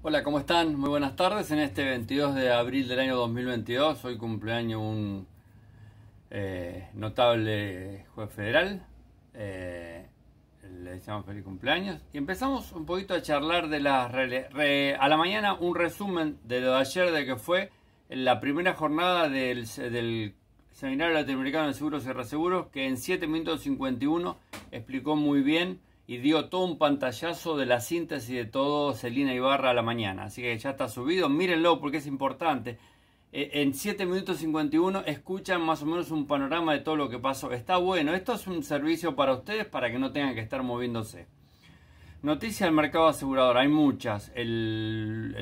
Hola, ¿cómo están? Muy buenas tardes. En este 22 de abril del año 2022, hoy cumpleaños un eh, notable juez federal. Eh, le deseamos feliz cumpleaños. Y empezamos un poquito a charlar de las... a la mañana un resumen de lo de ayer, de que fue la primera jornada del, Seminario Latinoamericano de Seguros y Reaseguros, que en 7 minutos 51 explicó muy bien y dio todo un pantallazo de la síntesis de todo Celina Ibarra a la mañana. Así que ya está subido, mírenlo porque es importante. Eh, en 7 minutos 51 escuchan más o menos un panorama de todo lo que pasó. Está bueno, esto es un servicio para ustedes para que no tengan que estar moviéndose. Noticias del mercado asegurador, hay muchas. El,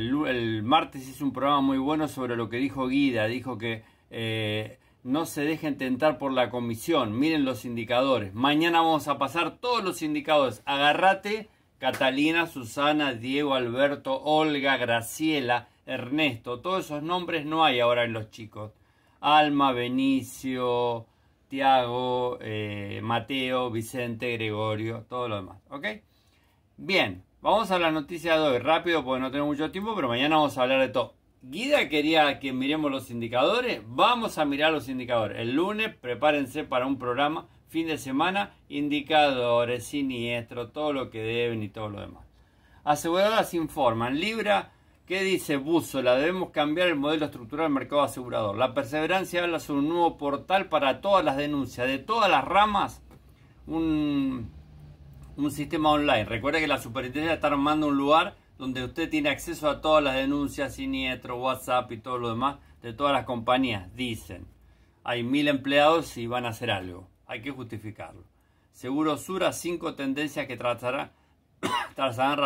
martes hizo un programa muy bueno sobre lo que dijo Guida. Dijo que eh, no se dejen tentar por la comisión. Miren los indicadores. Mañana vamos a pasar todos los indicadores. Agarrate. Catalina, Susana, Diego, Alberto, Olga, Graciela, Ernesto. Todos esos nombres no hay ahora en los chicos. Alma, Benicio, Tiago, eh, Mateo, Vicente, Gregorio, todo lo demás. ¿Ok? Bien, vamos a la noticia de hoy. Rápido porque no tengo mucho tiempo, pero mañana vamos a hablar de todo. Guida quería que miremos los indicadores. Vamos a mirar los indicadores. El lunes prepárense para un programa, fin de semana, indicadores, siniestro, todo lo que deben y todo lo demás. Aseguradoras informan. Libra, ¿qué dice La Debemos cambiar el modelo estructural del mercado asegurador. La perseverancia habla sobre un nuevo portal para todas las denuncias, de todas las ramas. Un, un sistema online. Recuerda que la superintendencia está armando un lugar donde usted tiene acceso a todas las denuncias, siniestro, WhatsApp y todo lo demás de todas las compañías. Dicen, hay mil empleados y van a hacer algo. Hay que justificarlo. Seguro Sura, cinco tendencias que trazará, trazarán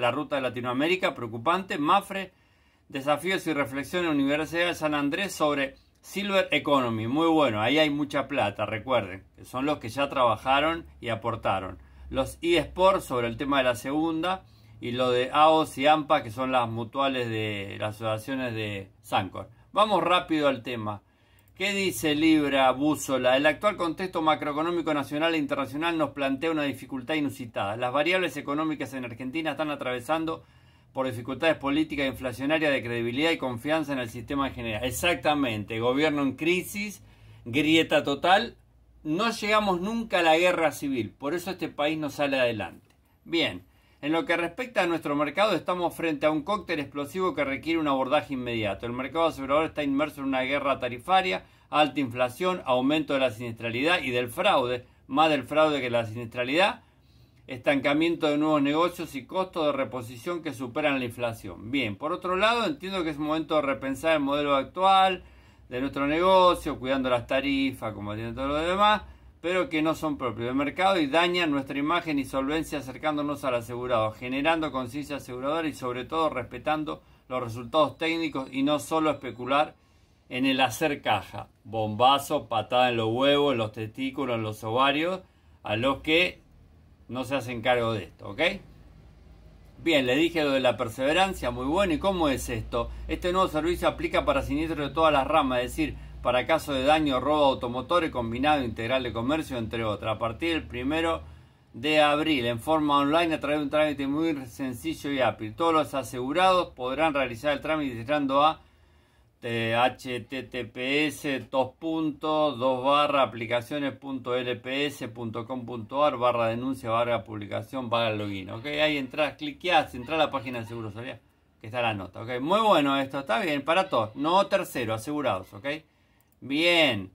la ruta de Latinoamérica. Preocupante. Mafre, desafíos y reflexiones Universidad de San Andrés sobre Silver Economy. Muy bueno, ahí hay mucha plata, recuerden. que Son los que ya trabajaron y aportaron. Los eSports sobre el tema de la segunda y lo de AOS y AMPA, que son las mutuales de las asociaciones de Sancor. Vamos rápido al tema. ¿Qué dice Libra Búzola, El actual contexto macroeconómico nacional e internacional nos plantea una dificultad inusitada. Las variables económicas en Argentina están atravesando por dificultades políticas inflacionarias de credibilidad y confianza en el sistema general. Exactamente, gobierno en crisis, grieta total, no llegamos nunca a la guerra civil, por eso este país no sale adelante. Bien, en lo que respecta a nuestro mercado, estamos frente a un cóctel explosivo que requiere un abordaje inmediato. El mercado asegurador está inmerso en una guerra tarifaria, alta inflación, aumento de la siniestralidad y del fraude, más del fraude que la siniestralidad, estancamiento de nuevos negocios y costos de reposición que superan la inflación. Bien, por otro lado, entiendo que es momento de repensar el modelo actual de nuestro negocio, cuidando las tarifas, como tiene todo lo demás pero que no son propios del mercado y dañan nuestra imagen y solvencia acercándonos al asegurado, generando conciencia aseguradora y sobre todo respetando los resultados técnicos y no solo especular en el hacer caja. Bombazo, patada en los huevos, en los testículos, en los ovarios, a los que no se hacen cargo de esto, ¿ok? Bien, le dije lo de la perseverancia, muy bueno. ¿Y cómo es esto? Este nuevo servicio aplica para siniestros de todas las ramas, es decir, para caso de daño, robo automotores, combinado integral de comercio, entre otras, a partir del primero de abril en forma online a través de un trámite muy sencillo y ágil. Todos los asegurados podrán realizar el trámite entrando a eh, https dos barra aplicaciones.lps.com.ar barra denuncia barra publicación barra login ok ahí entras cliqueas entras a la página de seguro sabía que está la nota ok muy bueno esto está bien para todos no tercero asegurados ok Bien.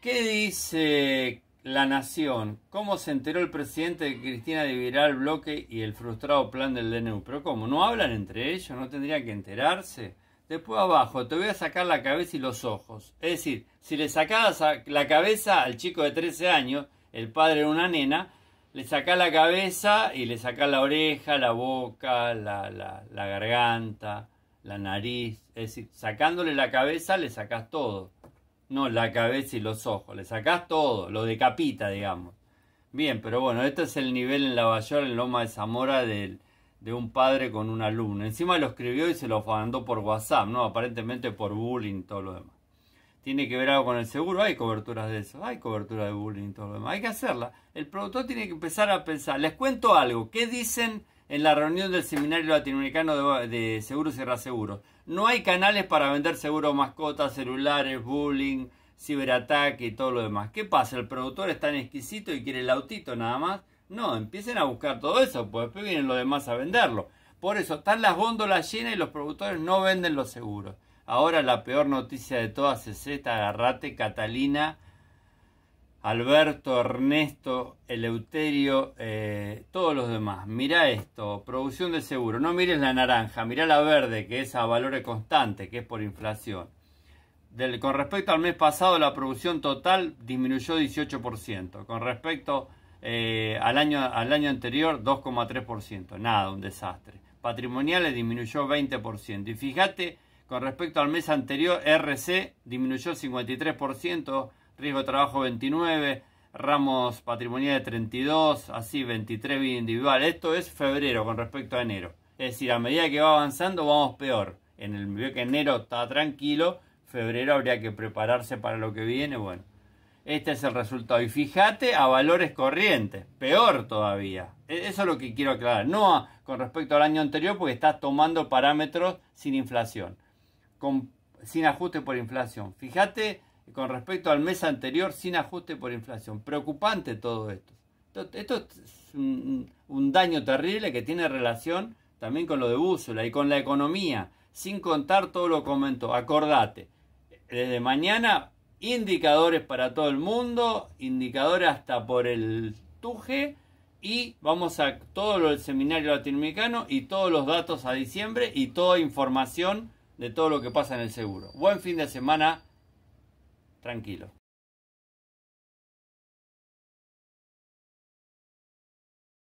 ¿Qué dice La Nación? ¿Cómo se enteró el presidente de Cristina de Viral bloque y el frustrado plan del DNU? Pero ¿cómo? ¿No hablan entre ellos? ¿No tendría que enterarse? Después abajo, te voy a sacar la cabeza y los ojos. Es decir, si le sacas la cabeza al chico de 13 años, el padre de una nena, le sacas la cabeza y le sacás la oreja, la boca, la, la, la garganta, la nariz. Es decir, sacándole la cabeza le sacas todo. No, la cabeza y los ojos. Le sacás todo, lo decapita, digamos. Bien, pero bueno, este es el nivel en mayor en Loma de Zamora, del, de un padre con un alumno. Encima lo escribió y se lo mandó por WhatsApp, ¿no? Aparentemente por bullying y todo lo demás. Tiene que ver algo con el seguro, hay coberturas de eso, hay cobertura de bullying y todo lo demás. Hay que hacerla. El productor tiene que empezar a pensar. Les cuento algo. ¿Qué dicen? en la reunión del Seminario Latinoamericano de, Seguros y Reaseguros. No hay canales para vender seguros mascotas, celulares, bullying, ciberataque y todo lo demás. ¿Qué pasa? ¿El productor es tan exquisito y quiere el autito nada más? No, empiecen a buscar todo eso, pues después vienen los demás a venderlo. Por eso están las góndolas llenas y los productores no venden los seguros. Ahora la peor noticia de todas es esta, agarrate Catalina Alberto, Ernesto, Eleuterio, eh, todos los demás. Mirá esto, producción de seguro. No mires la naranja, mirá la verde, que es a valores constantes, que es por inflación. Del, con respecto al mes pasado, la producción total disminuyó 18%. Con respecto eh, al, año, al año anterior, 2,3%. Nada, un desastre. Patrimoniales disminuyó 20%. Y fíjate, con respecto al mes anterior, RC disminuyó 53% riesgo de trabajo 29, ramos patrimoniales 32, así 23 individual. Esto es febrero con respecto a enero. Es decir, a medida que va avanzando vamos peor. En el medio que enero está tranquilo, febrero habría que prepararse para lo que viene, bueno. Este es el resultado. Y fíjate a valores corrientes, peor todavía. E-, eso es lo que quiero aclarar. No con respecto al año anterior, porque estás tomando parámetros sin inflación, sin ajuste por inflación. Fíjate con respecto al mes anterior sin ajuste por inflación. Preocupante todo esto. Esto, es un, daño terrible que tiene relación también con lo de bússola y con la economía, sin contar todo lo que comentó. Acordate, desde mañana indicadores para todo el mundo, indicadores hasta por el TUGE. y vamos a todo lo del seminario latinoamericano y todos los datos a diciembre y toda información de todo lo que pasa en el seguro. Buen fin de semana tranquilo.